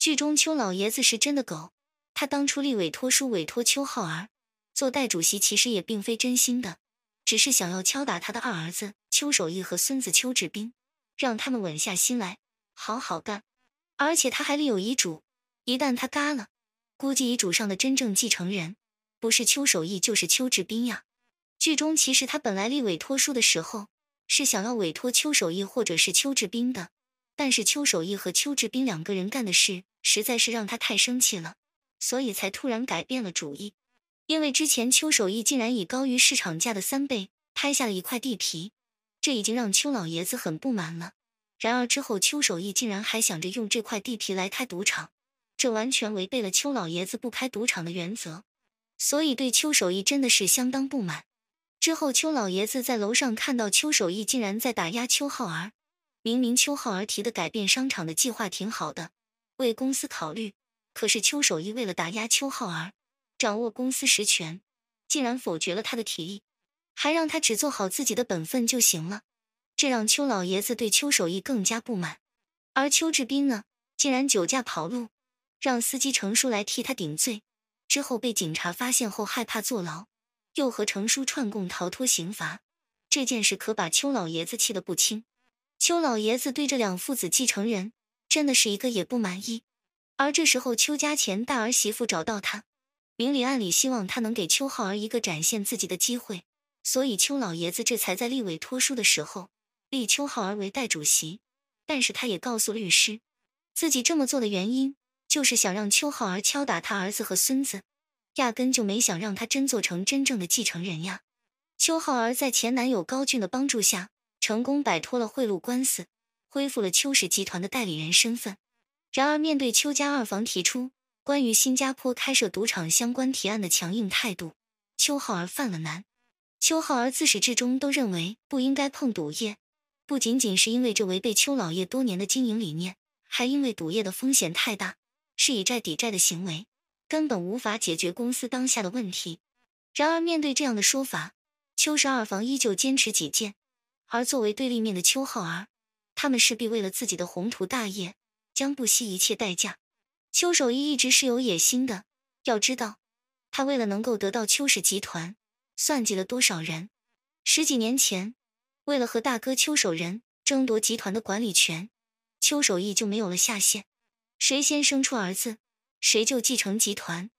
剧中邱老爷子是真的狗，他当初立委托书委托邱浩儿做代主席，其实也并非真心的，只是想要敲打他的二儿子邱守义和孙子邱志斌，让他们稳下心来，好好干。而且他还立有遗嘱，一旦他嘎了，估计遗嘱上的真正继承人不是邱守义就是邱志斌呀。剧中其实他本来立委托书的时候是想要委托邱守义或者是邱志斌的。但是邱守义和邱志斌两个人干的事，实在是让他太生气了，所以才突然改变了主意。因为之前邱守义竟然以高于市场价的三倍拍下了一块地皮，这已经让邱老爷子很不满了。然而之后邱守义竟然还想着用这块地皮来开赌场，这完全违背了邱老爷子不开赌场的原则，所以对邱守义真的是相当不满。之后邱老爷子在楼上看到邱守义竟然在打压邱浩儿。明明邱浩儿提的改变商场的计划挺好的，为公司考虑，可是邱守义为了打压邱浩儿，掌握公司实权，竟然否决了他的提议，还让他只做好自己的本分就行了。这让邱老爷子对邱守义更加不满。而邱志斌呢，竟然酒驾跑路，让司机程叔来替他顶罪，之后被警察发现后害怕坐牢，又和程叔串供逃脱刑罚。这件事可把邱老爷子气得不轻。邱老爷子对这两父子继承人真的是一个也不满意，而这时候邱家前大儿媳妇找到他，明里暗里希望他能给邱浩儿一个展现自己的机会，所以邱老爷子这才在立委托书的时候立邱浩儿为代主席。但是他也告诉律师，自己这么做的原因就是想让邱浩儿敲打他儿子和孙子，压根就没想让他真做成真正的继承人呀。邱浩儿在前男友高俊的帮助下。成功摆脱了贿赂官司，恢复了邱氏集团的代理人身份。然而，面对邱家二房提出关于新加坡开设赌场相关提案的强硬态度，邱浩儿犯了难。邱浩儿自始至终都认为不应该碰赌业，不仅仅是因为这违背邱老爷多年的经营理念，还因为赌业的风险太大，是以债抵债的行为根本无法解决公司当下的问题。然而，面对这样的说法，邱氏二房依旧坚持己见。而作为对立面的邱浩儿，他们势必为了自己的宏图大业，将不惜一切代价。邱守义一直是有野心的，要知道，他为了能够得到邱氏集团，算计了多少人。十几年前，为了和大哥邱守仁争夺集团的管理权，邱守义就没有了下限，谁先生出儿子，谁就继承集团。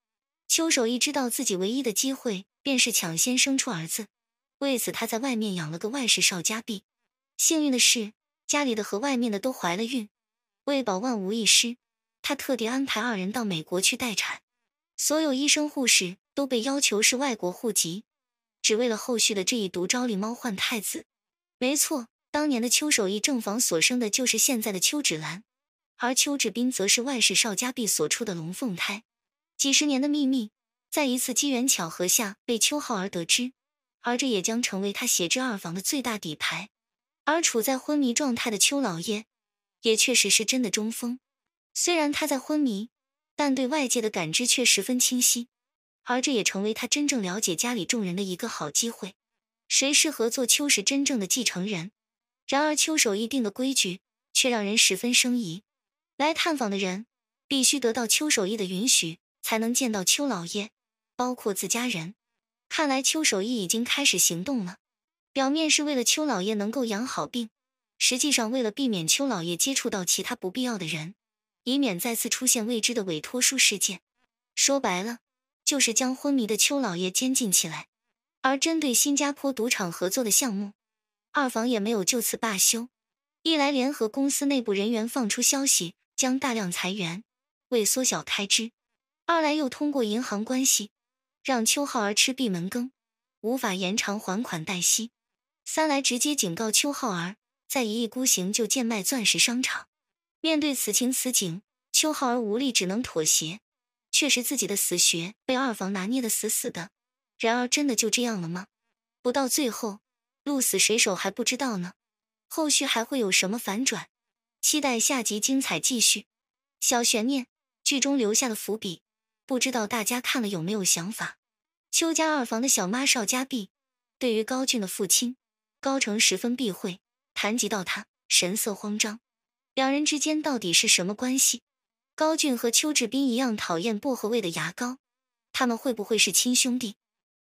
邱守义知道自己唯一的机会，便是抢先生出儿子。为此，他在外面养了个外室少家碧。幸运的是，家里的和外面的都怀了孕。为保万无一失，他特地安排二人到美国去待产。所有医生护士都被要求是外国户籍，只为了后续的这一毒招狸猫换太子。没错，当年的邱守义正房所生的就是现在的邱芷兰，而邱芷彬则是外室少家碧所出的龙凤胎。几十年的秘密，在一次机缘巧合下被邱浩儿得知。而这也将成为他挟制二房的最大底牌。而处在昏迷状态的邱老爷，也确实是真的中风。虽然他在昏迷，但对外界的感知却十分清晰。而这也成为他真正了解家里众人的一个好机会。谁适合做邱氏真正的继承人？然而邱守义定的规矩却让人十分生疑：来探访的人必须得到邱守义的允许，才能见到邱老爷，包括自家人。看来邱守义已经开始行动了，表面是为了邱老爷能够养好病，实际上为了避免邱老爷接触到其他不必要的人，以免再次出现未知的委托书事件。说白了，就是将昏迷的邱老爷监禁起来。而针对新加坡赌场合作的项目，二房也没有就此罢休，一来联合公司内部人员放出消息，将大量裁员，为缩小开支；二来又通过银行关系。让邱浩儿吃闭门羹，无法延长还款贷息；三来直接警告邱浩儿，再一意孤行就贱卖钻石商场。面对此情此景，邱浩儿无力，只能妥协。确实，自己的死穴被二房拿捏的死死的。然而，真的就这样了吗？不到最后，鹿死谁手还不知道呢。后续还会有什么反转？期待下集精彩继续。小悬念，剧中留下的伏笔。不知道大家看了有没有想法？邱家二房的小妈邵家碧，对于高俊的父亲高成十分避讳，谈及到他神色慌张。两人之间到底是什么关系？高俊和邱志斌一样讨厌薄荷味的牙膏，他们会不会是亲兄弟？